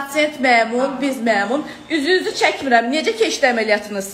Pasiyent memun, biz memun. Üzü üzü çəkmirəm. Necə keçdi əməliyyatınız?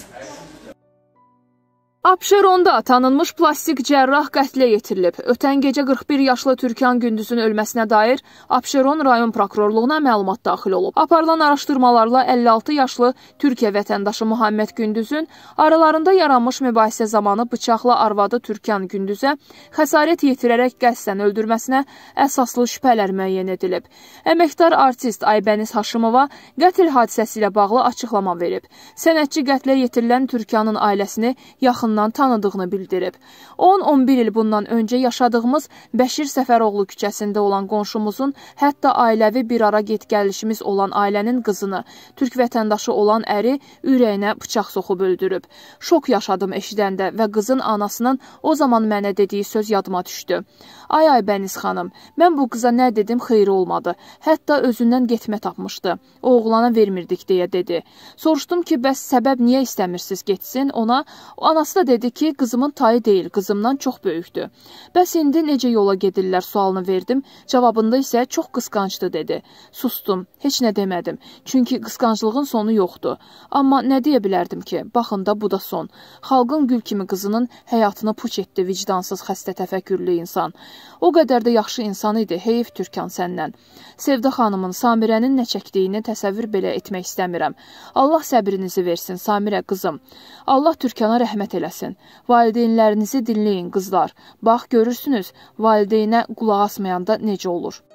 Abşeronda tanınmış plastik cərrah qətlə yetirilib. Ötən gecə 41 yaşlı Türkan Gündüzün ölməsinə dair Abşeron rayon prokurorluğuna məlumat daxil olub. Aparılan araşdırmalarla 56 yaşlı Türkiyə vətəndaşı Muhammed Gündüzün aralarında yaranmış mübahisə zamanı bıçaqla arvadı Türkan Gündüzə xəsarət yetirərək qəsdən öldürməsinə əsaslı şübhələr müəyyən edilib. Əməkdar artist Aybəniz Haşımova qətl hadisəsi ilə bağlı açıqlama verib. Sənətçi qətlə yetirilən Türkanın ailəsini yaxın adından tanıdığını bildirib. 10-11 il bundan öncə yaşadığımız Bəşir Səfəroğlu küçəsində olan qonşumuzun, hətta ailəvi bir ara get-gəlişimiz olan ailənin qızını, türk vətəndaşı olan əri ürəyinə bıçaq soxub öldürüb. Şok yaşadım eşidəndə və qızın anasının o zaman mənə dediyi söz yadıma düşdü. Ay ay Bəniz xanım, mən bu qıza nə dedim xeyri olmadı. Hətta özündən getmə tapmışdı. O oğlana vermirdik deyə dedi. Soruşdum ki, bəs səbəb niyə istəmirsiniz getsin? Ona anası da dedi ki, qızımın tayı deyil, qızımdan çox böyükdür. Bəs indi necə yola gedirlər sualını verdim, cavabında isə çox qısqancdır dedi. Sustum, heç nə demədim, çünki qısqanclığın sonu yoxdur. Amma nə deyə bilərdim ki, baxın da bu da son. Xalqın gül kimi qızının həyatını puç etdi vicdansız xəstə təfəkkürlü insan. O qədər də yaxşı insan idi, heyif Türkan səndən. Sevda xanımın, Samirənin nə çəkdiyini təsəvvür belə etmək istəmirəm. Allah səbrinizi versin Samirə qızım. Allah Türkana rəhmət eləsin eləsin. Valideynlərinizi dinləyin, qızlar. Bax görürsünüz, valideynə qulaq asmayanda necə olur.